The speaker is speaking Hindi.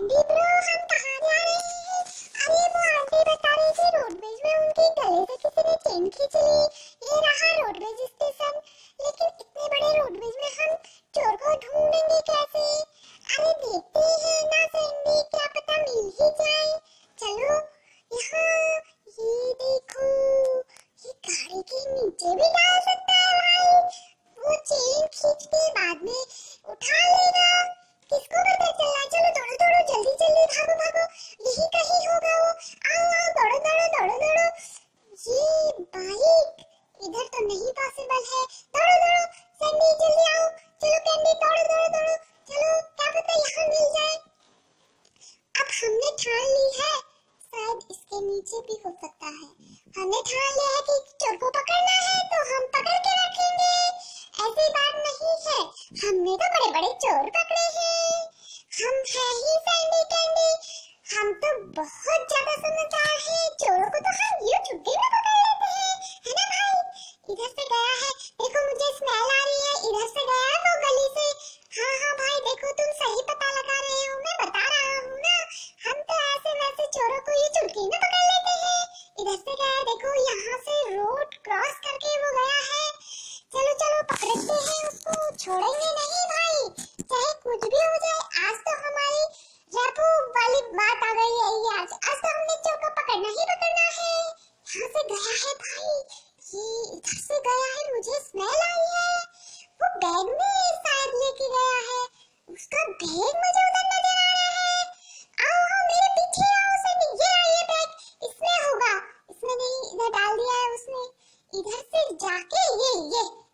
ब्रो हम कहाँ जा रहे हैं अरे वो आंटी बता रही थी रोडवेज में उनके गले से किसी ने चेन खींच ली ये रहा रोडवेज स्टेशन लेकिन इतने बड़े रोडवेज में हम चोर को ढूंढेंगे कैसे अरे देखते हैं ना सैंडी क्या पता मिल ही जाए चलो यहाँ ये देखो ये गाड़ी के नीचे भी डाल सकता शायद इसके नीचे भी हो सकता है हमने ठान लिया है कि चोर को पकड़ना है तो हम पकड़ के रखेंगे ऐसी बात नहीं है हमने तो बड़े बड़े चोर पकड़े हैं हम है ही सैंडी कैंडी हम तो बहुत ज्यादा समझदार हैं चोरों को तो हम यूं छुट्टी में पकड़ की चुटकी ना पकड़ लेते हैं इधर से गया देखो यहाँ से रोड क्रॉस करके वो गया है चलो चलो पकड़ते हैं उसको छोड़ेंगे नहीं भाई चाहे कुछ भी हो जाए आज तो हमारी रेपो वाली बात आ गई है ये आज आज तो हमने पकड़ना ही पकड़ना है यहाँ से गया है भाई ये इधर से गया है मुझे स्मेल आई है वो बैग में शायद लेके गया है उसका बैग मुझे 狗